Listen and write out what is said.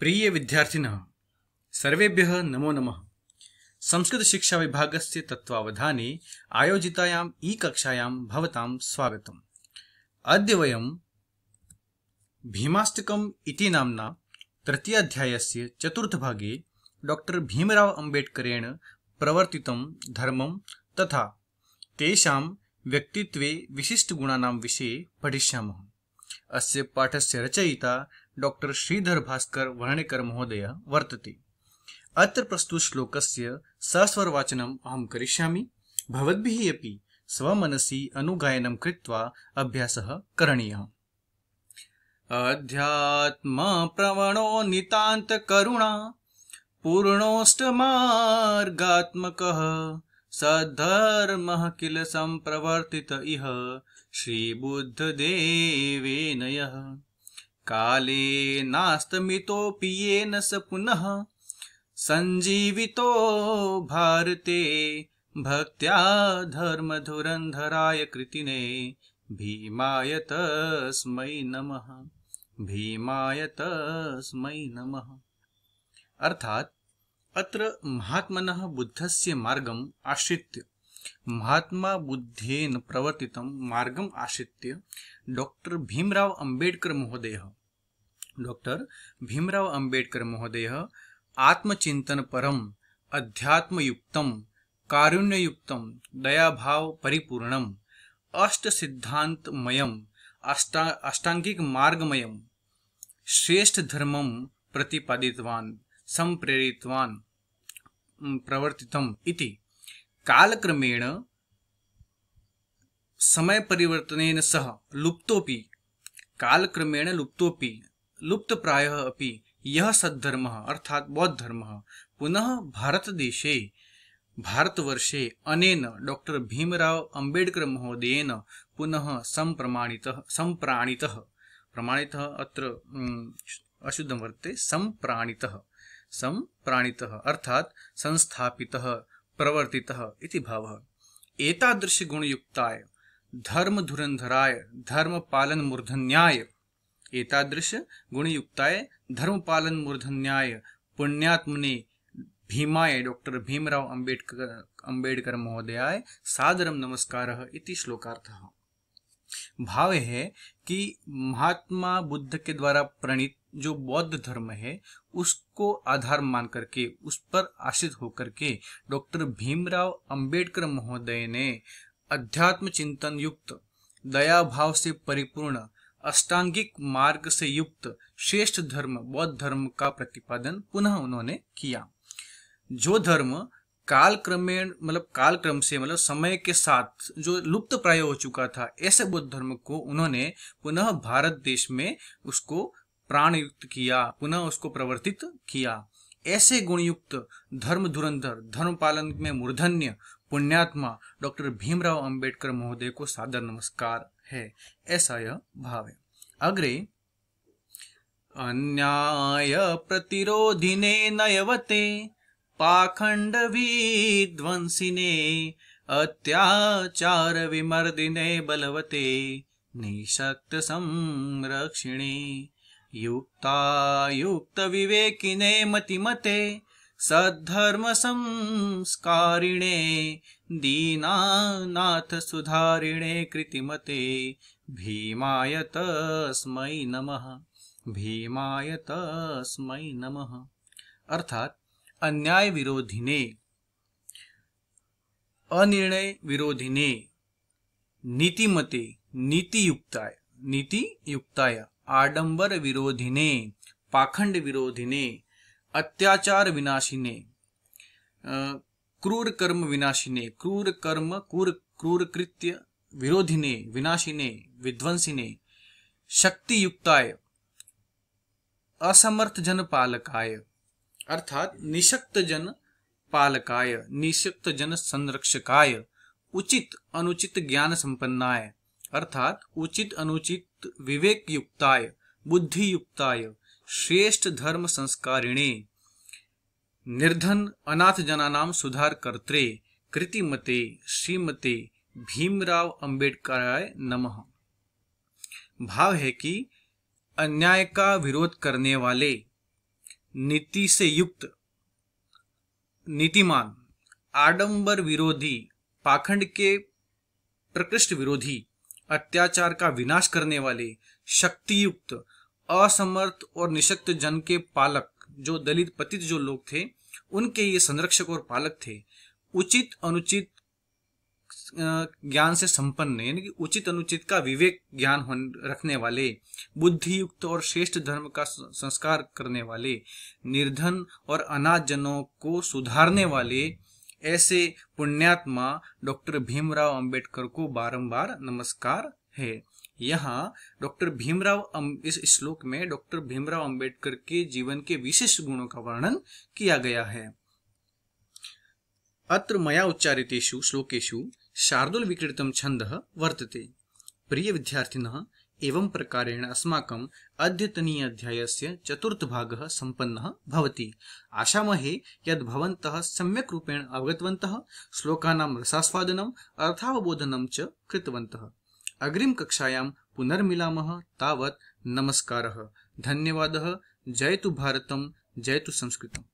प्रियविद्यार्थिनः सर्वेभ्यः नमो नमः संस्कृतशिक्षाविभागस्य तत्त्वावधाने आयोजितायाम् ई कक्षायां भवतां स्वागतम् अद्य वयं भीमाष्टकम् इति नाम्ना चतुर्थभागे डाक्टर् भीमराव अम्बेड्करेण प्रवर्ति धर्म तथा तेषां व्यक्तित्वे विशिष्टगुणानां विषये पठिष्यामः अस्य पाठस्य रचयिता डाक्टर् श्रीधरभास्कर वर्णेकर महोदयः वर्तते अत्र प्रस्तुतश्लोकस्य स स्वरवाचनम् अहम् करिष्यामि भवद्भिः अपि स्वमनसि अनुगायनं कृत्वा अभ्यासः करणीयः करुणा नितान्तकरुणा पूर्णोऽष्टमार्गात्मकः सद्धर्म किल सम्प्रवर्तित इह श्री श्रीबुद्धदेवेन यः काले नास्तमितोऽपि येन स पुनः संजीवितो भारते भक्त्या धर्म धुरंधराय कृतिने भीमाय तस्मै नमः भीमाय तस्मै नमः अर्थात अत्र महात्मनः बुद्धस्य मार्गम् आश्रित्य महात्मा बुद्धेन प्रवर्तितं मार्गम् आश्रित्य डॉक्टर भीमराव अम्बेड्करमहोदयः डॉक्टर भीमराव अम्बेड्करमहोदयः आत्मचिन्तनपरम् अध्यात्मयुक्तं कारुण्ययुक्तं दयाभावपरिपूर्णम् अष्टसिद्धान्तमयम् अष्टा अष्टाङ्गिकमार्गमयं श्रेष्ठधर्मं प्रतिपादितवान् सम्प्रेरितवान् प्रवर्तितम् इति कालक्रमेण समयपरिवर्तनेन सह लुप्तोऽपि कालक्रमेण लुप्तोऽपि लुप्तप्रायः अपि यः सद्धर्मः अर्थात् बौद्धधर्मः पुनः भारतदेशे भारतवर्षे अनेन डॉक्टर भीमराव अम्बेडकर महोदयेन पुनः सम्प्रमाणितः सम्प्राणितः प्रमाणितः अत्र अशुद्धं वर्तते सम्प्राणितः सम्प्राणितः अर्थात् संस्थापितः प्रवर्तितः इति भावः एतादृशगुणयुक्ताय धर्मधुरन्धराय धर्मपालनमूर्धन्याय एतादृशगुणयुक्ताय धर्मपालनमूर्धन्याय पुण्यात्मने भीमाय डॉक्टर भीमराव अम्बेडकर अम्बेडकर महोदयाय सादरम नमस्कारः इति श्लोकार्थः भाव है कि महात्मा बुद्ध के द्वारा प्रणीत जो बौद्ध धर्म है उसको आधार मान करके उस पर आश्रित होकर के डॉक्टर भीमराव अंबेडकर महोदय ने अध्यात्म चिंतन युक्त दया भाव से परिपूर्ण अष्टांगिक मार्ग से युक्त श्रेष्ठ धर्म बौद्ध धर्म का प्रतिपादन पुनः उन्होंने किया जो धर्म काल क्रमेण मतलब काल क्रम से मतलब समय के साथ जो लुप्त प्राय हो चुका था ऐसे बुद्ध धर्म को उन्होंने पुनः भारत देश में उसको प्राणयुक्त किया पुनः उसको प्रवर्तित किया ऐसे गुणयुक्त धर्म धुरंधर धर्म पालन में मूर्धन्य पुण्यात्मा डॉक्टर भीमराव अंबेडकर महोदय को सादर नमस्कार है ऐसा यह भाव है अग्रे अन्याय प्रतिरोधिने नयवते पाखण्डविध्वंसिने अत्याचारविमर्दिने बलवते निषक्तसंरक्षिणे युक्तायुक्तविवेकिने मतिमते सद्धर्म संस्कारिणे दीनानाथ सुधारिणे कृतिमते भीमाय तस्मै नमः भीमाय तस्मै नमः अर्थात् अन्याय विरोधी ने अनिर्णय विरोधी विरोधिने नीतिमते नीतियुक्ताय नीतियुक्ताय आडंबर विरोधी ने पाखंड विरोधी ने अत्याचार विनाशी ने क्रूर कर्म विनाशी ने क्रूर कर्म क्रूर क्रूर कृत्य विरोधी ने विनाशी ने विध्वंसी ने शक्ति युक्ताय असमर्थ जन पालकाय अर्थात निशक्त जन पालकाय निशक्त जन संरक्षकाय उचित अनुचित ज्ञान संपन्नाय अर्थात उचित अनुचित विवेक युक्ताय बुद्धि युक्ताय श्रेष्ठ धर्म संस्कारिणे निर्धन अनाथ जनानाम सुधार कर्त्रे कृतिमते श्रीमते भीमराव अंबेडकराय नमः भाव है कि अन्याय का विरोध करने वाले नीति से युक्त नीतिमान आडंबर विरोधी पाखंड के प्रकृष्ट विरोधी अत्याचार का विनाश करने वाले शक्तियुक्त असमर्थ और निशक्त जन के पालक जो दलित पतित जो लोग थे उनके ये संरक्षक और पालक थे उचित अनुचित ज्ञान से संपन्न यानी कि उचित अनुचित का विवेक ज्ञान रखने वाले बुद्धि युक्त और श्रेष्ठ धर्म का संस्कार करने वाले निर्धन और अनाथजनों को सुधारने वाले ऐसे पुण्यात्मा डॉक्टर भीमराव अंबेडकर को बारंबार नमस्कार है यहाँ डॉक्टर भीमराव अं, इस श्लोक में डॉक्टर भीमराव अंबेडकर के जीवन के विशेष गुणों का वर्णन किया गया है अत्र मया उच्चारितेषु श्लोकेषु शार्दूलविक्रीडितं छन्दः वर्तते प्रियविद्यार्थिनः एवं प्रकारेण अस्माकम् अद्यतनीयाध्यायस्य चतुर्थभागः सम्पन्नः भवति आशामहे यद् भवन्तः सम्यक् रूपेण अवगतवन्तः श्लोकानां रसास्वादनम् अर्थावबोधनं च कृतवन्तः अग्रिमकक्षायां पुनर्मिलामः तावत् नमस्कारः धन्यवादः जयतु भारतं जयतु संस्कृतम्